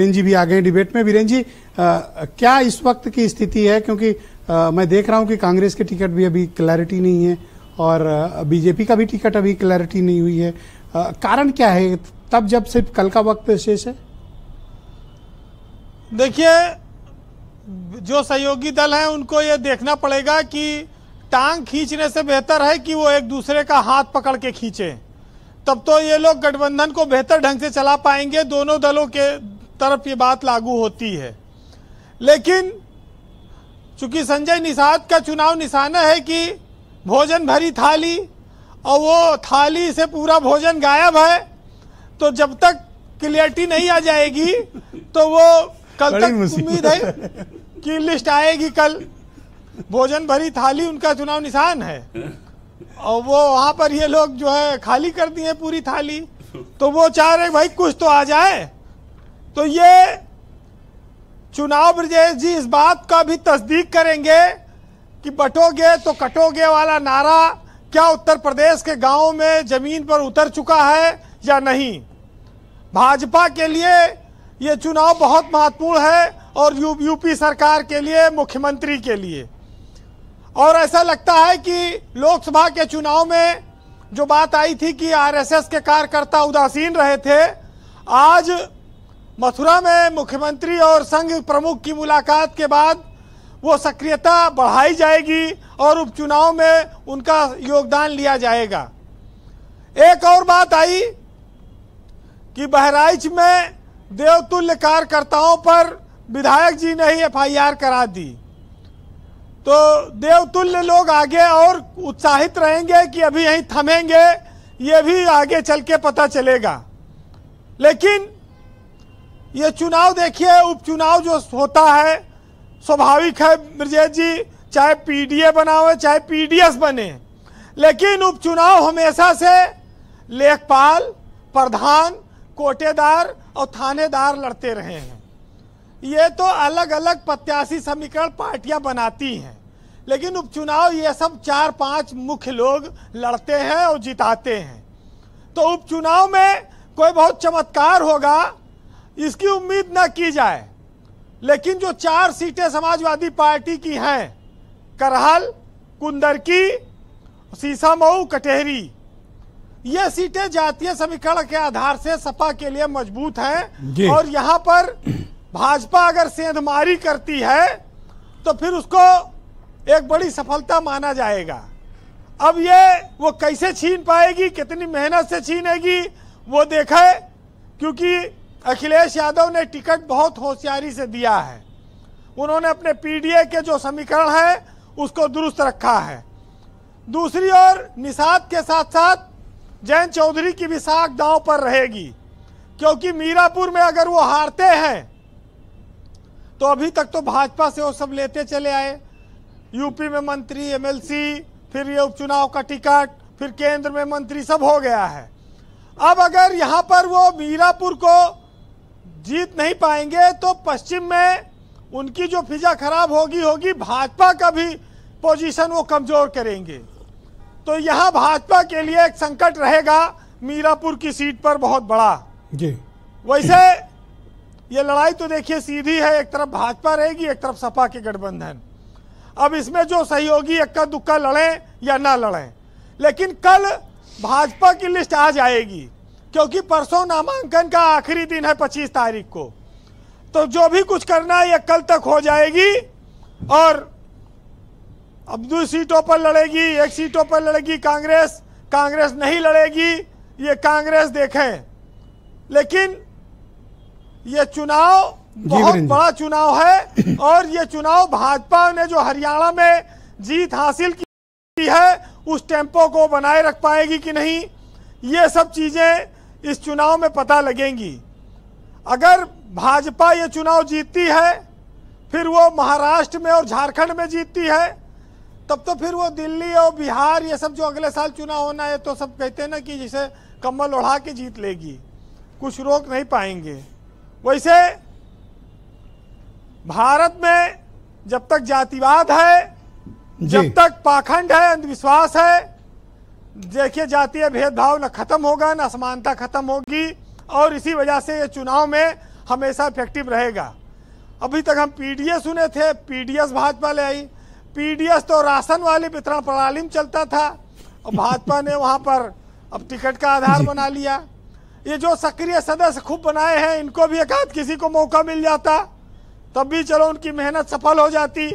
वीरेन जी भी आ गए डिबेट में वीरेन जी आ, क्या इस वक्त की स्थिति है क्योंकि आ, मैं देख रहा हूं कि कांग्रेस के टिकट भी अभी क्लैरिटी नहीं है और बीजेपी का भी टिकट अभी क्लैरिटी नहीं हुई है आ, कारण क्या है तब जब सिर्फ कल का वक्त शेष है देखिए जो सहयोगी दल है उनको ये देखना पड़ेगा कि टांग खींचने से बेहतर है कि वो एक दूसरे का हाथ पकड़ के खींचे तब तो ये लोग गठबंधन को बेहतर ढंग से चला पाएंगे दोनों दलों के तरफ ये बात लागू होती है लेकिन चूंकि संजय निषाद का चुनाव निशाना है कि भोजन भरी थाली और वो थाली से पूरा भोजन गायब है तो जब तक क्लियरिटी नहीं आ जाएगी तो वो कल तक उम्मीद है कि लिस्ट आएगी कल भोजन भरी थाली उनका चुनाव निशान है और वो वहां पर ये लोग जो है खाली कर दिए पूरी थाली तो वो चाह रहे भाई कुछ तो आ जाए तो ये चुनाव ब्रजेश जी इस बात का भी तस्दीक करेंगे कि बटोगे तो कटोगे वाला नारा क्या उत्तर प्रदेश के गांवों में जमीन पर उतर चुका है या नहीं भाजपा के लिए ये चुनाव बहुत महत्वपूर्ण है और यू, यूपी सरकार के लिए मुख्यमंत्री के लिए और ऐसा लगता है कि लोकसभा के चुनाव में जो बात आई थी कि आरएसएस के कार्यकर्ता उदासीन रहे थे आज मथुरा में मुख्यमंत्री और संघ प्रमुख की मुलाकात के बाद वो सक्रियता बढ़ाई जाएगी और उपचुनाव में उनका योगदान लिया जाएगा एक और बात आई कि बहराइच में देवतुल्य कार्यकर्ताओं पर विधायक जी ने ही एफआईआर करा दी तो देवतुल्य लोग आगे और उत्साहित रहेंगे कि अभी यहीं थमेंगे ये भी आगे चल के पता चलेगा लेकिन ये चुनाव देखिए उपचुनाव जो होता है स्वाभाविक है ब्रजेश जी चाहे पीडीए बनाओ चाहे पीडीएस बने लेकिन उपचुनाव हमेशा से लेखपाल प्रधान कोटेदार और थानेदार लड़ते रहे हैं ये तो अलग अलग प्रत्याशी समीकरण पार्टियां बनाती हैं लेकिन उपचुनाव ये सब चार पांच मुख्य लोग लड़ते हैं और जिताते हैं तो उपचुनाव में कोई बहुत चमत्कार होगा इसकी उम्मीद न की जाए लेकिन जो चार सीटें समाजवादी पार्टी की हैं करहल कुंदरकी सीसामऊ कटेहरी ये सीटें जातीय समीकरण के आधार से सपा के लिए मजबूत हैं और यहाँ पर भाजपा अगर सेंधमारी करती है तो फिर उसको एक बड़ी सफलता माना जाएगा अब ये वो कैसे छीन पाएगी कितनी मेहनत से छीनेगी वो देखे क्योंकि अखिलेश यादव ने टिकट बहुत होशियारी से दिया है उन्होंने अपने पीडीए के जो समीकरण है उसको दुरुस्त रखा है दूसरी ओर निषाद के साथ साथ जैन चौधरी की भी साख दांव पर रहेगी क्योंकि मीरापुर में अगर वो हारते हैं तो अभी तक तो भाजपा से वो सब लेते चले आए यूपी में मंत्री एमएलसी फिर ये उपचुनाव का टिकट फिर केंद्र में मंत्री सब हो गया है अब अगर यहाँ पर वो मीरापुर को जीत नहीं पाएंगे तो पश्चिम में उनकी जो फिजा खराब होगी होगी भाजपा का भी पोजीशन वो कमजोर करेंगे तो यहाँ भाजपा के लिए एक संकट रहेगा मीरापुर की सीट पर बहुत बड़ा जी वैसे ये लड़ाई तो देखिए सीधी है एक तरफ भाजपा रहेगी एक तरफ सपा के गठबंधन अब इसमें जो सही होगी इक्का दुक्का लड़े या ना लड़े लेकिन कल भाजपा की लिस्ट आ जाएगी क्योंकि परसों नामांकन का आखिरी दिन है पच्चीस तारीख को तो जो भी कुछ करना है यह कल तक हो जाएगी और अब दो सीटों पर लड़ेगी एक सीटों पर लड़ेगी कांग्रेस कांग्रेस नहीं लड़ेगी ये कांग्रेस देखें लेकिन ये चुनाव बहुत बड़ा चुनाव है और ये चुनाव भाजपा ने जो हरियाणा में जीत हासिल की है उस टेम्पो को बनाए रख पाएगी कि नहीं ये सब चीजें इस चुनाव में पता लगेंगी अगर भाजपा ये चुनाव जीतती है फिर वो महाराष्ट्र में और झारखंड में जीतती है तब तो फिर वो दिल्ली और बिहार ये सब जो अगले साल चुनाव होना है तो सब कहते हैं ना कि जिसे कम्बल ओढ़ा के जीत लेगी कुछ रोक नहीं पाएंगे वैसे भारत में जब तक जातिवाद है जब तक पाखंड है अंधविश्वास है देखिए जातीय भेदभाव ना खत्म होगा ना असमानता खत्म होगी और इसी वजह से ये चुनाव में हमेशा इफेक्टिव रहेगा अभी तक हम पीडीएस सुने थे पीडीएस भाजपा ले आई पीडीएस तो राशन वाली वितरण प्रणाली में चलता था और भाजपा ने वहाँ पर अब टिकट का आधार बना लिया ये जो सक्रिय सदस्य खूब बनाए हैं इनको भी एक आध किसी को मौका मिल जाता तब भी चलो उनकी मेहनत सफल हो जाती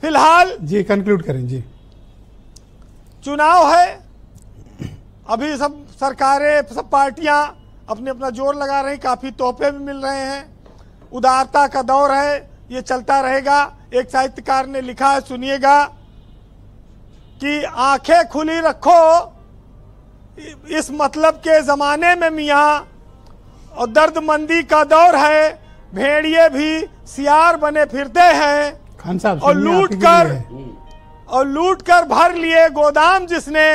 फिलहाल जी कंक्लूड करें जी चुनाव है अभी सब सरकारें सब पार्टियां अपने अपना जोर लगा रही काफ़ी तोहफे भी मिल रहे हैं उदारता का दौर है ये चलता रहेगा एक साहित्यकार ने लिखा है सुनिएगा कि आंखें खुली रखो इस मतलब के ज़माने में मियाँ और दर्द मंदी का दौर है भेड़िए भी सियार बने फिरते हैं और लूट कर और लूट कर भर लिए गोदाम जिसने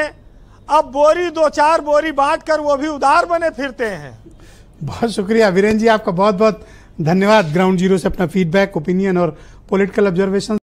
अब बोरी दो चार बोरी बांट कर वो भी उधार बने फिरते हैं बहुत शुक्रिया वीरेन जी आपका बहुत बहुत धन्यवाद ग्राउंड जीरो से अपना फीडबैक ओपिनियन और पॉलिटिकल ऑब्जर्वेशन